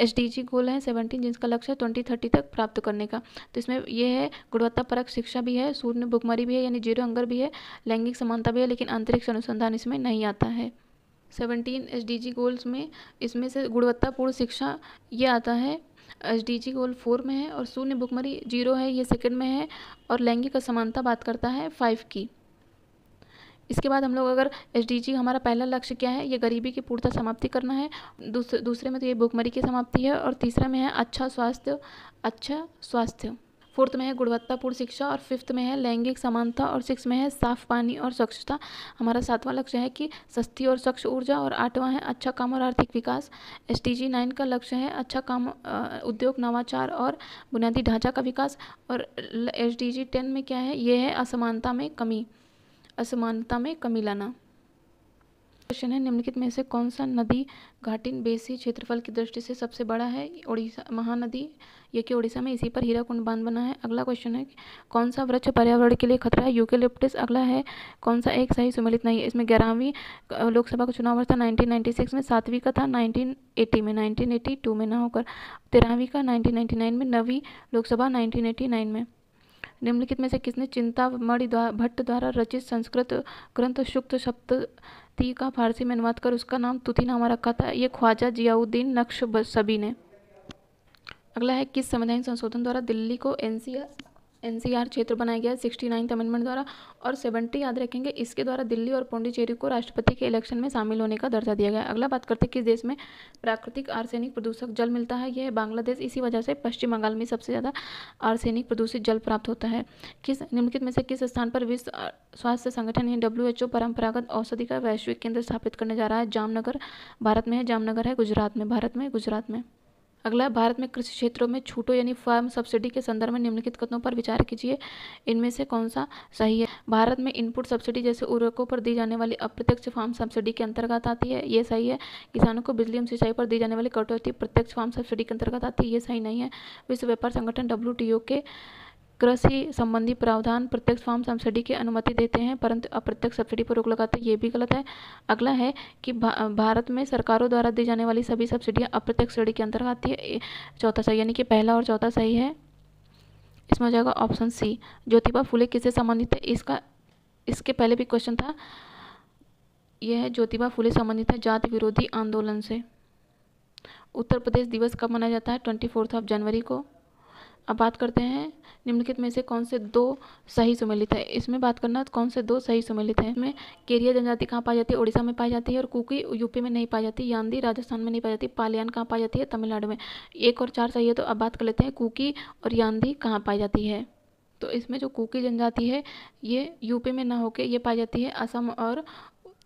एस डी जी गोल है सेवनटीन जिनका लक्ष्य है थर्टी तक प्राप्त करने का तो इसमें यह है गुणवत्तापरक शिक्षा भी है सूर्य भुखमरी भी है यानी जीरो अंगर भी है लैंगिक समानता भी है लेकिन अंतरिक्ष अनुसंधान इसमें नहीं आता है seventeen S D G goals में इसमें से गुणवत्तापूर्ण शिक्षा ये आता है H D G goal four में है और शून्य भुखमरी जीरो है ये सेकंड में है और लैंगिक असमानता बात करता है फाइव की इसके बाद हम लोग अगर एच डी जी हमारा पहला लक्ष्य क्या है ये गरीबी की पूर्णता समाप्ति करना है दूसरे दूसरे में तो ये भुखमरी की समाप्ति है और तीसरा में है अच्छा स्वास्थ्य अच्छा स्वास्थ्य फोर्थ में है गुणवत्तापूर्ण शिक्षा और फिफ्थ में है लैंगिक समानता और सिक्स में है साफ पानी और स्वच्छता हमारा सातवां लक्ष्य है कि सस्ती और स्वच्छ ऊर्जा और आठवां है अच्छा काम और आर्थिक विकास एस टी जी नाइन का लक्ष्य है अच्छा काम उद्योग नवाचार और बुनियादी ढांचा का विकास और एस डी जी टेन में क्या है ये है असमानता में कमी असमानता में कमी लाना क्वेश्चन है निम्नलिखित में से कौन सा नदी घाटिन बेसी क्षेत्रफल की दृष्टि से सबसे बड़ा है ओडिशा महानदी ये कि ओडिशा में इसी पर हीरा कुंड बांध बना है अगला क्वेश्चन है कौन सा वृक्ष पर्यावरण के लिए खतरा है यूकेलिप्टिस अगला है कौन सा एक सही सुमिलित नहीं है इसमें ग्यारहवीं लोकसभा का चुनाव था नाइनटीन में सातवीं का था नाइनटीन में नाइनटीन में ना होकर तेरहवीं का नाइनटीन में नवी लोकसभा नाइनटीन में निम्नलिखित में से किसने चिंतामणि द्वा, भट्ट द्वारा रचित संस्कृत ग्रंथ शुक्त सप्त ती का फारसी में अनुवाद कर उसका नाम नामा रखा था ये ख्वाजा जियाउद्दीन नक्श सभी ने अगला है किस संविधान संशोधन द्वारा दिल्ली को एनसीआर एनसीआर क्षेत्र बनाया गया है सिक्सटी नाइन्थ अमेंडमेंट द्वारा और सेवेंटी याद रखेंगे इसके द्वारा दिल्ली और पौंडीचेरी को राष्ट्रपति के इलेक्शन में शामिल होने का दर्जा दिया गया अगला बात करते हैं किस देश में प्राकृतिक आर्सेनिक प्रदूषक जल मिलता है यह बांग्लादेश इसी वजह से पश्चिम बंगाल में सबसे ज़्यादा आर्सेनिक प्रदूषित जल प्राप्त होता है किस निम्नलिखित में से किस स्थान पर विश्व स्वास्थ्य संगठन है डब्ल्यू परंपरागत औषधि का वैश्विक केंद्र स्थापित करने जा रहा है जामनगर भारत में है जामनगर है गुजरात में भारत में गुजरात में अगला भारत में कृषि क्षेत्रों में छूटों यानी फार्म सब्सिडी के संदर्भ में निम्नलिखित कथनों पर विचार कीजिए इनमें से कौन सा सही है भारत में इनपुट सब्सिडी जैसे उर्वरकों पर दी जाने वाली अप्रत्यक्ष फार्म सब्सिडी के अंतर्गत आती है ये सही है किसानों को बिजली एवं सिंचाई पर दी जाने वाली कटौती प्रत्यक्ष फार्म सब्सिडी के अंतर्गत आती है ये सही नहीं है विश्व व्यापार संगठन डब्ल्यू के कृषि संबंधी प्रावधान प्रत्यक्ष फार्म सब्सिडी की अनुमति देते हैं परंतु अप्रत्यक्ष सब्सिडी पर रोक लगाते हैं ये भी गलत है अगला है कि भा, भारत में सरकारों द्वारा दी जाने वाली सभी सब्सिडियाँ अप्रत्यक्ष सब्सिडी के अंतर्गत आती है चौथा सही यानी कि पहला और चौथा सही है इसमें हो जाएगा ऑप्शन सी ज्योतिबा फूले किससे संबंधित है इसका इसके पहले भी क्वेश्चन था यह है ज्योतिबा फूले संबंधित है जाति विरोधी आंदोलन से उत्तर प्रदेश दिवस कब मनाया जाता है ट्वेंटी फोर्थ ऑफ जनवरी को अब बात करते हैं निम्नलिखित में से कौन से दो सही सम्मिलित है इसमें बात करना तो कौन से दो सही सम्मिलित है इसमें केरिया जनजाति कहाँ पाई जाती है उड़ीसा में पाई जाती है और कुकी यूपी में नहीं पाई जाती यांदी राजस्थान में नहीं पाई जाती पालियान कहाँ पाई जाती है तमिलनाडु में एक और चार सही है तो अब बात कर लेते हैं कुकी और यांदी कहाँ पाई जाती है तो इसमें जो कुकी जनजाति है ये यूपी में ना होके ये पाई जाती है असम और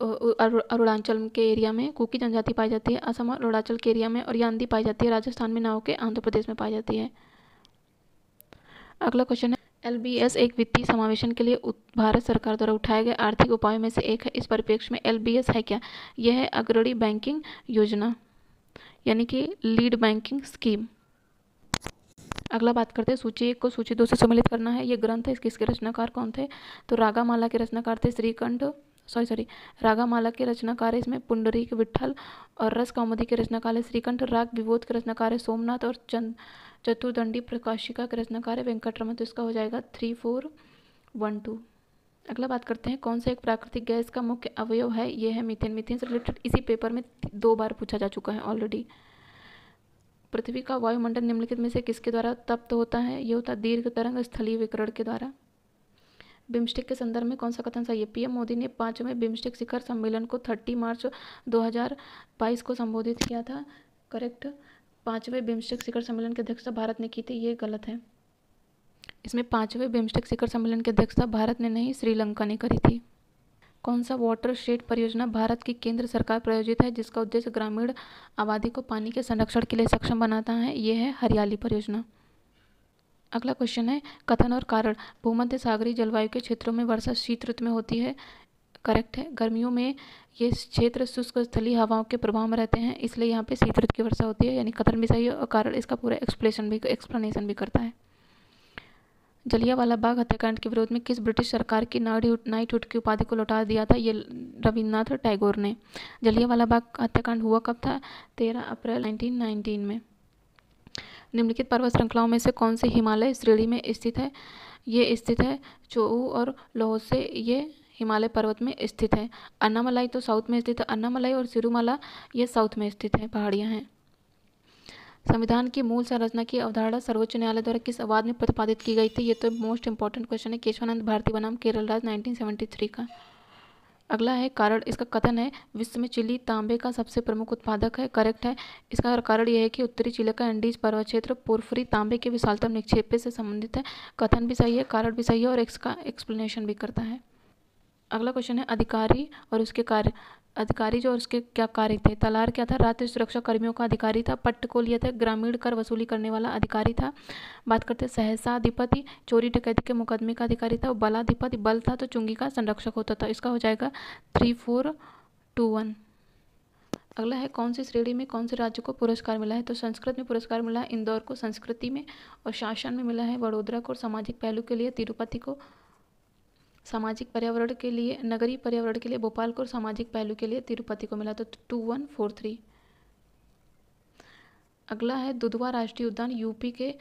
अरुणाचल के एरिया में कुकी जनजाति पाई जाती है असम और अरुणाचल के एरिया में और यांदी पाई जाती है राजस्थान में ना होके आंध्र प्रदेश में पाई जाती है अगला क्वेश्चन है एलबीएस एक वित्तीय समावेशन के लिए भारत सरकार द्वारा उठाए गए आर्थिक उपायों में से एक है इस परिप्रेक्ष्य में एलबीएस है क्या यह है अग्रणी बैंकिंग योजना यानी कि लीड बैंकिंग स्कीम अगला बात करते हैं सूची एक को सूची दो से सम्मिलित करना है ये ग्रंथ है इसके इसके रचनाकार कौन थे तो रागा माला के रचनाकार थे Shrikanth sorry sorry Ragamala के रचनाकार है इसमें पुंडरीक विट्ठल और रस कौमदी के रचनाकार है श्रीकंठ राग विबोध के रचनाकार है सोमनाथ और चंद चतुर्दंडी प्रकाशिका के रचनाकार वेंकटरमन तो इसका हो जाएगा थ्री फोर वन टू अगला बात करते हैं कौन सा एक प्राकृतिक गैस का मुख्य अवयव है यह है मिथेन मिथेन से रिलेटेड इसी पेपर में दो बार पूछा जा चुका है ऑलरेडी पृथ्वी का वायुमंडल निम्नलिखित में से किसके द्वारा तप्त होता है यह होता है दीर्घ तरंग स्थलीय विकरण के द्वारा बिम्स्टेक के संदर्भ में कौन सा कथन सही है पीएम मोदी ने पांचवें बिम्स्टेक शिखर सम्मेलन को 30 मार्च 2022 को संबोधित किया था करेक्ट पाँचवें बिम्स्टेक शिखर सम्मेलन की अध्यक्षता भारत ने की थी ये गलत है इसमें पाँचवें बिम्स्टेक शिखर सम्मेलन की अध्यक्षता भारत ने नहीं श्रीलंका ने करी थी कौन सा वाटर शेड परियोजना भारत की केंद्र सरकार प्रायोजित है जिसका उद्देश्य ग्रामीण आबादी को पानी के संरक्षण के लिए सक्षम बनाता है ये है हरियाली परियोजना अगला क्वेश्चन है कथन और कारण भूमध्य सागरी जलवायु के क्षेत्रों में वर्षा शीत ऋतु में होती है करेक्ट है गर्मियों में ये क्षेत्र शुष्क स्थलीय हवाओं के प्रभाव में रहते हैं इसलिए यहाँ पे शीत ऋतु की वर्षा होती है यानी कथन भी सही है और कारण इसका पूरा एक्सप्लेन भी एक्सप्लेनेशन भी करता है जलियावाला बाग हत्याकांड के विरोध में किस ब्रिटिश सरकार की नाइट हुट की उपाधि को लौटा दिया था ये रविन्द्रनाथ टैगोर ने जलियावाला बाग हत्याकांड हुआ कब था तेरह अप्रैल नाइनटीन में निम्नलिखित पर्वत श्रृंखलाओं में से कौन से हिमालय श्रेणी में स्थित है ये स्थित है चोऊ और से ये हिमालय पर्वत में स्थित है अन्नामलाई तो साउथ में स्थित है अन्नामलाई और सिरुमला ये साउथ में स्थित है पहाड़ियाँ हैं संविधान की मूल संरचना की अवधारणा सर्वोच्च न्यायालय द्वारा किस अवाद में प्रतिपादित की गई थी ये तो मोस्ट इंपॉर्टेंट क्वेश्चन है केशवानंद भारती बनाम केरल राज 1973 का अगला है कारण इसका कथन है विश्व में चिली तांबे का सबसे प्रमुख उत्पादक है करेक्ट है इसका कारण यह है कि उत्तरी चिले का एंडीज पर्वत क्षेत्र पोर्फरी तांबे के विशालतम निक्षेपे से संबंधित है कथन भी सही है कारण भी सही है और इसका एक्सप्लेनेशन भी करता है अगला क्वेश्चन है अधिकारी और उसके कार्य अधिकारी जो और उसके क्या कार्य थे तलार क्या था रात्रि सुरक्षा कर्मियों का अधिकारी था पट्ट को लिया था ग्रामीण कर वसूली करने वाला अधिकारी था बात करते सहसा अधिपति चोरी डकैती के मुकदमे का अधिकारी था बलाधिपति बल था तो चुंगी का संरक्षक होता था इसका हो जाएगा थ्री फोर टू वन अगला है कौन सी श्रेणी में कौन से राज्य को पुरस्कार मिला है तो संस्कृत में पुरस्कार मिला है इंदौर को संस्कृति में और शासन में मिला है वडोदरा को और सामाजिक पहलू के लिए तिरुपति को सामाजिक पर्यावरण के लिए नगरीय पर्यावरण के लिए भोपाल को और सामाजिक पहलू के लिए तिरुपति को मिला तो टू वन फोर थ्री अगला है दुधवा राष्ट्रीय उद्यान यूपी के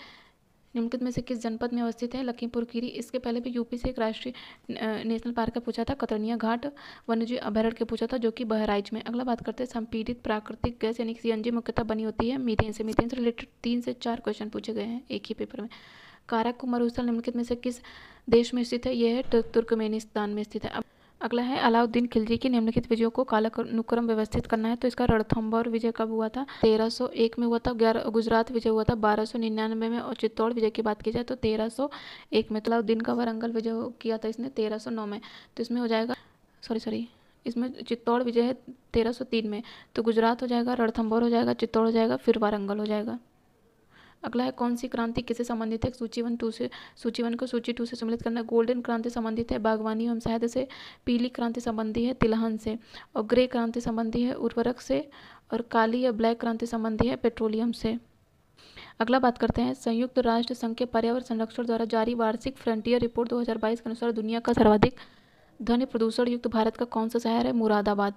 निम्नलिखित में से किस जनपद में अवस्थित है लखीमपुर खीरी इसके पहले भी यूपी से एक राष्ट्रीय नेशनल पार्क का पूछा था कतरनिया घाट वन्यजीव अभ्यारण्य के पूछा था जो कि बहराइच में अगला बात करते हैं संपीड़ित प्राकृतिक गैस यानी कि सी मुख्यतः बनी होती है मीथेन से मीथेन से रिलेटेड तीन से चार क्वेश्चन पूछे गए हैं एक ही पेपर में काराक मरूसल निम्नलिखित में से किस देश में स्थित है यह है तुर, तुर्कमेनिस्तान में स्थित है अब अगला है अलाउद्दीन खिलजी की निम्नलिखित विजयों को कालानुक्रम व्यवस्थित करना है तो इसका रणथम्बर विजय कब हुआ था 1301 में हुआ था गुजरात विजय हुआ था 1299 में और चित्तौड़ विजय की बात की जाए तो 1301 में तो अलाउद्दीन का वरंगल विजय किया था इसने 1309 में तो इसमें हो जाएगा सॉरी सॉरी इसमें चित्तौड़ विजय है तेरह में तो गुजरात हो जाएगा रणथम्बोर हो जाएगा चित्तौड़ हो जाएगा फिर वारंगल हो जाएगा अगला है कौन सी क्रांति किसे संबंधित है सूची वन टू से सूची वन को सूची टू से सम्मिलित करना गोल्डन क्रांति संबंधित है बागवानी एवं शहद से पीली क्रांति संबंधी है तिलहन से और ग्रे क्रांति संबंधी है उर्वरक से और काली या ब्लैक क्रांति संबंधी है पेट्रोलियम से अगला बात करते हैं संयुक्त राष्ट्र संघ के पर्यावरण संरक्षण द्वारा जारी वार्षिक फ्रंटियर रिपोर्ट 2022 के अनुसार दुनिया का सर्वाधिक ध्वनि प्रदूषण युक्त भारत का कौन सा शहर है मुरादाबाद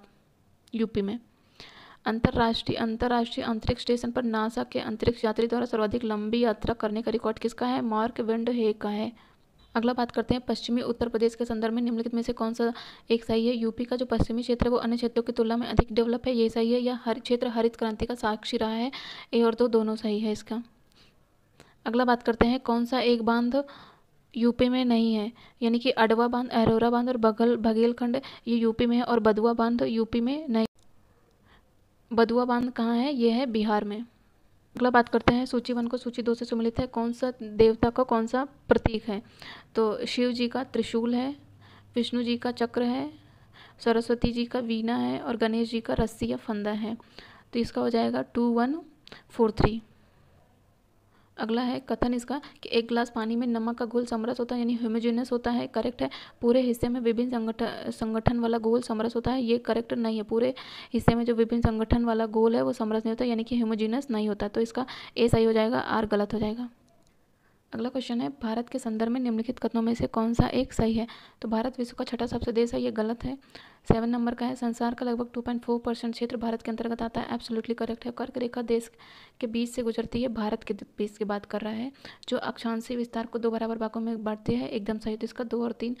यूपी में अंतर्राष्ट्रीय अंतर्राष्ट्रीय अंतरिक्ष स्टेशन पर नासा के अंतरिक्ष यात्री द्वारा सर्वाधिक लंबी यात्रा करने का रिकॉर्ड किसका है मार्क विंड हे का है अगला बात करते हैं पश्चिमी उत्तर प्रदेश के संदर्भ में निम्नलिखित में से कौन सा एक सही है यूपी का जो पश्चिमी क्षेत्र है वो अन्य क्षेत्रों की तुलना में अधिक डेवलप है ये सही है या हर क्षेत्र हरित क्रांति का साक्षी रहा है ए और दो दोनों सही है इसका अगला बात करते हैं कौन सा एक बांध यूपी में नहीं है यानी कि अडवा बांध अरोरा बांध और बघल बघेलखंड ये यूपी में है और बदुआ बांध यूपी में नहीं बदुआ बांध कहाँ है ये है बिहार में अगला बात करते हैं सूची वन को सूची दो से सम्मिलित है कौन सा देवता का कौन सा प्रतीक है तो शिव जी का त्रिशूल है विष्णु जी का चक्र है सरस्वती जी का वीणा है और गणेश जी का रस्सी या फंदा है तो इसका हो जाएगा टू वन फोर थ्री अगला है कथन इसका कि एक गिलास पानी में नमक का घोल समरस होता है यानी ह्यूमोजेनस होता है करेक्ट है पूरे हिस्से में विभिन्न संगठन संगठन वाला गोल समरस होता है ये करेक्ट नहीं है पूरे हिस्से में जो विभिन्न संगठन वाला गोल है वो समरस नहीं होता यानी कि ह्यूमोजेनस नहीं होता तो इसका ए सही हो जाएगा आर गलत हो जाएगा अगला क्वेश्चन है भारत के संदर्भ में निम्नलिखित कथनों में से कौन सा एक सही है तो भारत विश्व का छठा सबसे देश है ये गलत है सेवन नंबर का है संसार का लगभग टू पॉइंट फोर परसेंट क्षेत्र भारत के अंतर्गत आता है एब्सोल्युटली करेक्ट है कर्क रेखा देश के बीच से गुजरती है भारत के बीच की बात कर रहा है जो अक्षांशी विस्तार को दो बराबर भागों में बांटती है एकदम सही तो इसका दो और तीन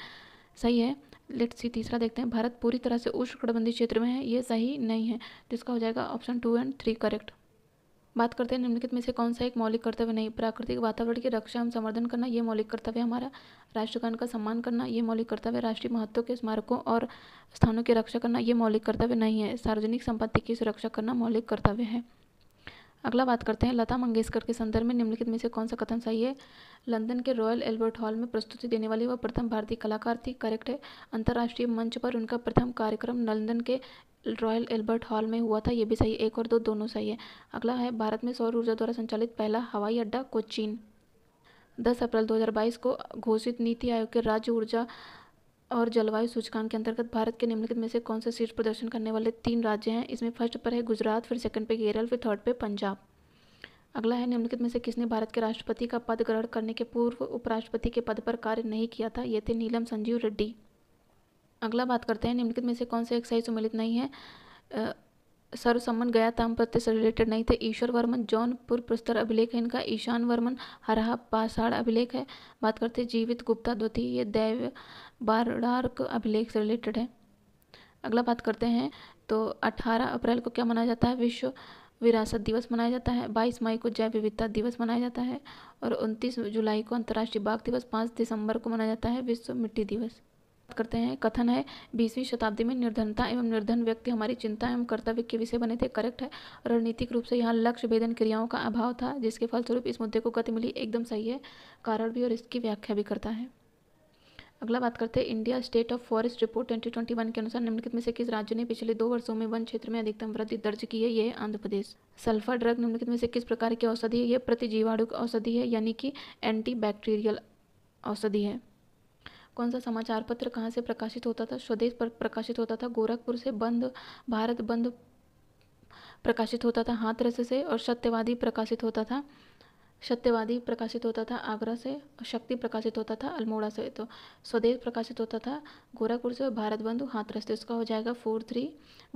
सही है लेट सी तीसरा देखते हैं भारत पूरी तरह से उष्णकटिबंधीय क्षेत्र में है ये सही नहीं है तो इसका हो जाएगा option two and three correct बात करते हैं निम्नलिखित में से कौन सा एक मौलिक कर्तव्य नहीं प्राकृतिक वातावरण की रक्षा एवं संवर्धन करना ये मौलिक कर्तव्य हमारा राष्ट्रगान का सम्मान करना ये मौलिक कर्तव्य राष्ट्रीय महत्व के स्मारकों और स्थानों की रक्षा करना ये मौलिक कर्तव्य नहीं है सार्वजनिक संपत्ति की सुरक्षा करना मौलिक कर्तव्य है अगला बात करते हैं लता मंगेशकर के संदर्भ में निम्नलिखित में से कौन सा कथन सही है लंदन के रॉयल एल्बर्ट हॉल में प्रस्तुति देने वाली वह प्रथम भारतीय कलाकार थी करेक्ट है अंतर्राष्ट्रीय मंच पर उनका प्रथम कार्यक्रम लंदन के रॉयल एल्बर्ट हॉल में हुआ था यह भी सही एक और दो दोनों सही है अगला है भारत में सौर ऊर्जा द्वारा संचालित पहला हवाई अड्डा कोचीन दस अप्रैल दो को घोषित नीति आयोग के राज्य ऊर्जा और जलवायु सूचकांक के अंतर्गत भारत के निम्नलिखित में से कौन से शीर्ष प्रदर्शन करने वाले तीन राज्य हैं इसमें फर्स्ट पर है गुजरात फिर सेकंड पे केरल फिर थर्ड पे पंजाब अगला है निम्नलिखित में से किसने भारत के राष्ट्रपति का पद ग्रहण करने के पूर्व उपराष्ट्रपति के पद पर कार्य नहीं किया था ये थे नीलम संजीव रेड्डी अगला बात करते हैं निम्नलिखित में से कौन से एक्साइज सम्मिलित नहीं है सर्वसम्मन गया ताम प्रत्यय से रिलेटेड नहीं थे ईश्वर वर्मन जौनपुर प्रस्तर अभिलेख है इनका ईशान वर्मन हरहा पाषाण अभिलेख है बात करते हैं जीवित गुप्ता द्वितीय दैव बारडार्क अभिलेख से रिलेटेड है अगला बात करते हैं तो 18 अप्रैल को क्या मनाया जाता है विश्व विरासत दिवस मनाया जाता है 22 मई को जैव विविधता दिवस मनाया जाता है और 29 जुलाई को अंतर्राष्ट्रीय बाघ दिवस 5 दिसंबर को मनाया जाता है विश्व मिट्टी दिवस करते हैं कथन है बीसवीं शताब्दी में निर्धनता एवं निर्धन व्यक्ति हमारी चिंता एवं कर्तव्य के विषय बने थे करेक्ट है रणनीतिक रूप से यहाँ लक्ष्य भेदन क्रियाओं का अभाव था जिसके फलस्वरूप इस मुद्दे को गति मिली एकदम सही है कारण भी और इसकी व्याख्या भी करता है अगला बात करते हैं India state of forest report 2021 के अनुसार निम्नलिखित में से किस राज्य ने पिछले दो वर्षों में वन क्षेत्र में अधिकतम वृद्धि दर्ज की है यह आंध्र प्रदेश सल्फर ड्रग निम्नलिखित में से किस प्रकार की औषधि है यह प्रतिजीवाणु औषधि है यानी कि एंटी बैक्टीरियल औषधि है कौन सा समाचार पत्र कहाँ से प्रकाशित होता था स्वदेश पर प्रकाशित होता था गोरखपुर से बंद भारत बंद प्रकाशित होता था हाथरस से और सत्यवादी प्रकाशित होता था सत्यवादी प्रकाशित होता था आगरा से और शक्ति प्रकाशित होता था अल्मोड़ा से तो स्वदेश प्रकाशित होता था गोरखपुर से और भारत बंधु हाथरस से उसका हो जाएगा फोर थ्री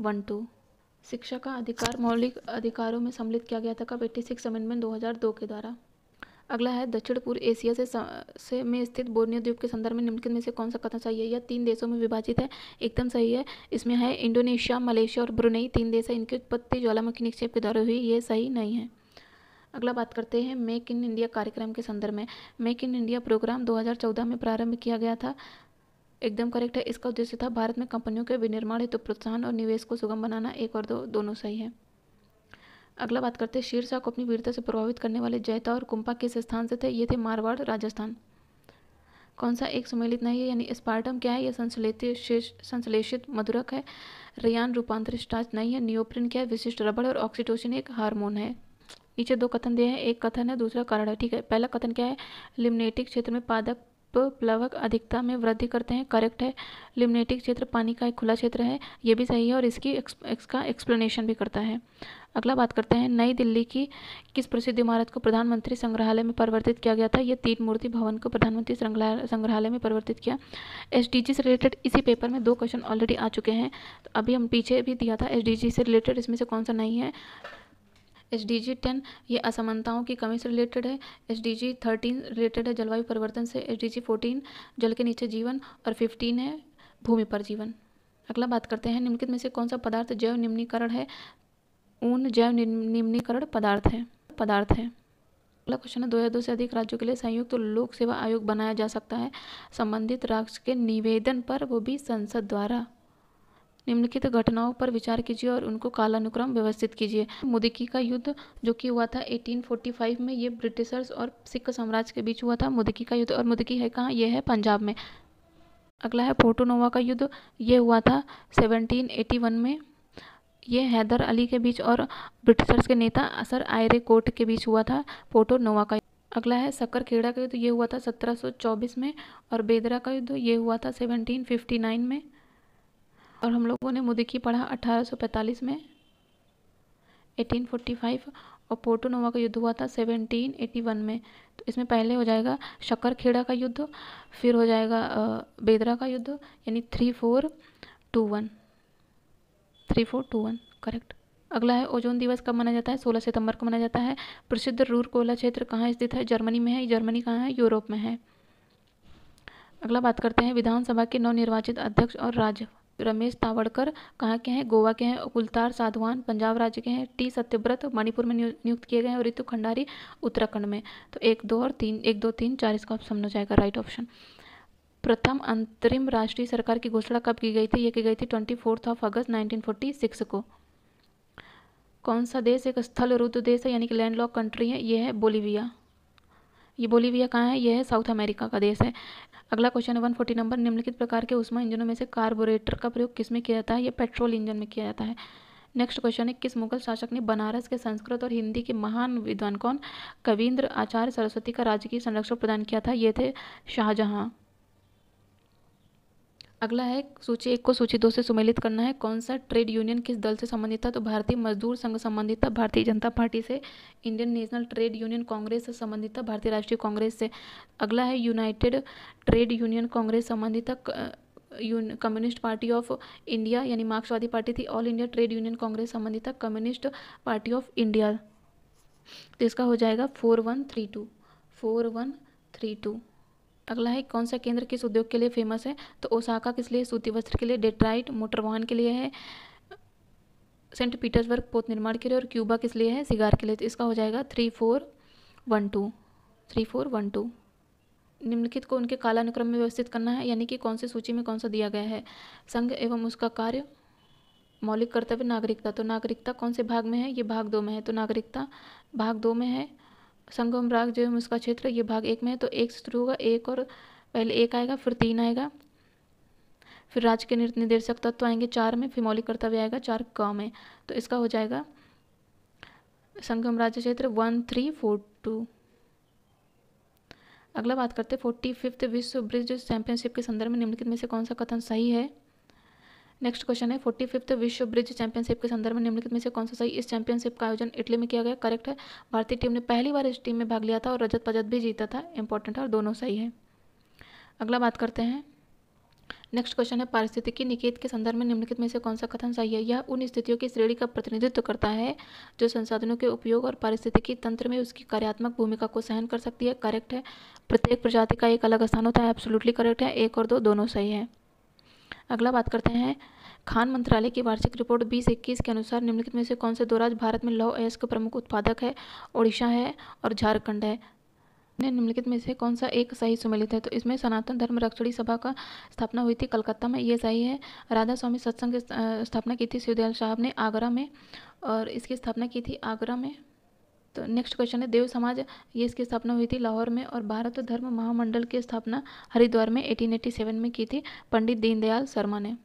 वन टू शिक्षा का अधिकार मौलिक अधिकारों में सम्मिलित किया गया था कब एट्टी सिक्स अमेंडमेंट दो हज़ार दो के द्वारा अगला है दक्षिण पूर्व एशिया से, से में स्थित बोर्नियो द्वीप के संदर्भ में निम्नलिखित में से कौन सा कथन सही है यह तीन देशों में विभाजित है एकदम सही है इसमें है इंडोनेशिया मलेशिया और ब्रुनई तीन देश है इनकी उत्पत्ति ज्वालामुखी निक्षेप के द्वारा हुई ये सही नहीं है अगला बात करते हैं मेक इन इंडिया कार्यक्रम के संदर्भ में मेक इन इंडिया प्रोग्राम 2014 में प्रारंभ किया गया था एकदम करेक्ट है इसका उद्देश्य था भारत में कंपनियों के विनिर्माण हेतु तो प्रोत्साहन और निवेश को सुगम बनाना एक और दो दोनों सही है अगला बात करते हैं शीर्षा को अपनी वीरता से प्रभावित करने वाले जैता और कुंपा किस स्थान से थे ये थे मारवाड़ राजस्थान कौन सा एक सम्मिलित नहीं है यानी स्पार्टम क्या है यह संश्लेषित संश्लेषित मधुरक है रियान रूपांतरित नहीं है नियोप्रिन क्या है विशिष्ट रबड़ और ऑक्सीटोसिन एक हार्मोन है नीचे दो कथन दिए हैं एक कथन है दूसरा कारण है ठीक है पहला कथन क्या है लिमनेटिक क्षेत्र में पादक प्लवक अधिकता में वृद्धि करते हैं करेक्ट है लिमनेटिक क्षेत्र पानी का एक खुला क्षेत्र है ये भी सही है और इसकी इसका एक्सप्लेनेशन भी करता है अगला बात करते हैं नई दिल्ली की किस प्रसिद्ध इमारत को प्रधानमंत्री संग्रहालय में परिवर्तित किया गया था यह तीन मूर्ति भवन को प्रधानमंत्री संग्रहालय में परिवर्तित किया एस से रिलेटेड इसी पेपर में दो क्वेश्चन ऑलरेडी आ चुके हैं तो अभी हम पीछे भी दिया था एस से रिलेटेड इसमें से कौन सा नहीं है एस डी जी टेन ये असमानताओं की कमी से रिलेटेड है S D G thirteen related है जलवायु परिवर्तन से एस डी जी फोर्टीन जल के नीचे जीवन और फिफ्टीन है भूमि पर जीवन अगला बात करते हैं निम्नलिखित में से कौन सा पदार्थ जैव निम्नीकरण है ऊन जैव निम्नीकरण पदार्थ है पदार्थ है अगला क्वेश्चन है दो या दो से अधिक राज्यों के लिए संयुक्त तो लोक सेवा आयोग बनाया जा सकता है संबंधित राज्य के निवेदन पर वो भी संसद द्वारा निम्नलिखित घटनाओं पर विचार कीजिए और उनको कालानुक्रम व्यवस्थित कीजिए मुदिकी का युद्ध जो कि हुआ था 1845 में ये ब्रिटिशर्स और सिख साम्राज्य के बीच हुआ था मुदिकी का युद्ध और मुदिकी है कहाँ यह है पंजाब में अगला है पोर्टोनोवा का युद्ध ये हुआ था सेवनटीन में ये हैदर अली के बीच और ब्रिटिशर्स के नेता असर आयरे कोट के बीच हुआ था पोर्टोनोवा का अगला है खेड़ा का युद्ध ये हुआ था 1724 में और बेदरा का युद्ध ये हुआ था 1759 में और हम लोगों ने मुदिकी पढ़ा 1845 में 1845 और पोर्टो नोवा का युद्ध हुआ था 1781 में तो इसमें पहले हो जाएगा शक्करखेड़ा का युद्ध फिर हो जाएगा बेदरा का युद्ध यानी three four two one three four two one correct अगला है ओजोन दिवस कब मनाया जाता है 16 सितंबर को मनाया जाता है प्रसिद्ध रूर कोला क्षेत्र कहाँ स्थित है जर्मनी में है जर्मनी कहाँ है यूरोप में है अगला बात करते हैं विधानसभा के नवनिर्वाचित अध्यक्ष और राज्य रमेश तावड़कर कहाँ के हैं गोवा के हैं कुलतार साधवान पंजाब राज्य के हैं टी सत्यव्रत मणिपुर में नियुक्त किए गए हैं और ऋतु खंडारी उत्तराखंड में तो एक दो और तीन एक दो तीन चार इसका ऑप्शन हो जाएगा राइट ऑप्शन प्रथम अंतरिम राष्ट्रीय सरकार की घोषणा कब की गई थी ये की गई थी twenty fourth of August nineteen को कौन सा देश एक स्थल रुद्र देश है यानी कि लैंडलॉक कंट्री है ये है बोलीविया ये बोलीविया कहाँ है यह है साउथ अमेरिका का देश है अगला क्वेश्चन है वन फोर्टी नंबर निम्नलिखित प्रकार के उष्मा इंजनों में से कार्बोरेटर का प्रयोग किस में किया जाता है यह पेट्रोल इंजन में किया जाता है नेक्स्ट क्वेश्चन है किस मुगल शासक ने बनारस के संस्कृत और हिंदी के महान विद्वान कौन कविंद्र आचार्य सरस्वती का राजकीय संरक्षण प्रदान किया था ये थे शाहजहाँ अगला है सूची एक को सूची दो से सुमेलित करना है कौन सा ट्रेड यूनियन किस दल से संबंधित था तो भारतीय मजदूर संघ संबंधित था भारतीय जनता पार्टी से Indian National Trade Union Congress से संबंधित था भारतीय राष्ट्रीय कांग्रेस से अगला है यूनाइटेड ट्रेड यूनियन कांग्रेस संबंधित था कम्युनिस्ट पार्टी ऑफ इंडिया यानी मार्क्सवादी पार्टी थी All India Trade Union Congress संबंधित था कम्युनिस्ट पार्टी ऑफ इंडिया तो इसका हो जाएगा four one three two four one three two अगला है कौन सा केंद्र किस उद्योग के लिए फेमस है तो ओसाका किस लिए सूती वस्त्र के लिए डेट्राइट मोटर वाहन के लिए है सेंट पीटर्सबर्ग पोत निर्माण के लिए और क्यूबा किस लिए है सिगार के लिए तो इसका हो जाएगा three four one two three four one two निम्नलिखित को उनके कालानुक्रम में व्यवस्थित करना है यानी कि कौन सी सूची में कौन सा दिया गया है संघ एवं उसका कार्य मौलिक कर्तव्य नागरिकता तो नागरिकता कौन से भाग में है ये भाग दो में है तो नागरिकता भाग दो में है संगम राग जो है उसका क्षेत्र ये भाग एक में है तो एक से शुरू होगा एक और पहले एक आएगा फिर तीन आएगा फिर राज्य के निर्देशक तत्व तो आएंगे चार में फिर मौलिक कर्तव्य आएगा चार क में तो इसका हो जाएगा संगम राज्य क्षेत्र वन थ्री फोर टू अगला बात करते हैं फोर्टी फिफ्थ विश्व ब्रिज चैंपियनशिप के संदर्भ में निम्नलिखित में से कौन सा कथन सही है नेक्स्ट क्वेश्चन है फोर्टी फिफ्थ विश्व ब्रिज चैंपियनशिप के संदर्भ में निम्नलिखित में से कौन सा सही इस चैंपियनशिप का आयोजन इटली में किया गया करेक्ट है भारतीय टीम ने पहली बार इस टीम में भाग लिया था और रजत पजत भी जीता था इंपॉर्टेंट है और दोनों सही है अगला बात करते हैं नेक्स्ट क्वेश्चन है पारिस्थितिकी निकेत के संदर्भ में निम्नलिखित में से कौन सा कथन सही है यह उन स्थितियों की श्रेणी का प्रतिनिधित्व करता है जो संसाधनों के उपयोग और पारिस्थितिकी तंत्र में उसकी कार्यात्मक भूमिका को सहन कर सकती है करेक्ट है प्रत्येक प्रजाति का एक अलग स्थान होता है एब्सोल्युटली करेक्ट है एक और दो दोनों सही है अगला बात करते हैं खान मंत्रालय की वार्षिक रिपोर्ट बीस इक्कीस के अनुसार निम्नलिखित में से कौन से दो राज्य भारत में लौह अयस्क प्रमुख उत्पादक है ओडिशा है और झारखंड है निम्नलिखित में से कौन सा एक सही सुमेलित है तो इसमें सनातन धर्म रक्षणी सभा का स्थापना हुई थी कलकत्ता में ये सही है राधा स्वामी सत्संग की स्थापना की थी शिवदयाल साहब ने आगरा में और इसकी स्थापना की थी आगरा में तो नेक्स्ट क्वेश्चन है देव समाज ये इसकी स्थापना हुई थी लाहौर में और भारत धर्म महामंडल की स्थापना हरिद्वार में 1887 में की थी पंडित दीनदयाल शर्मा ने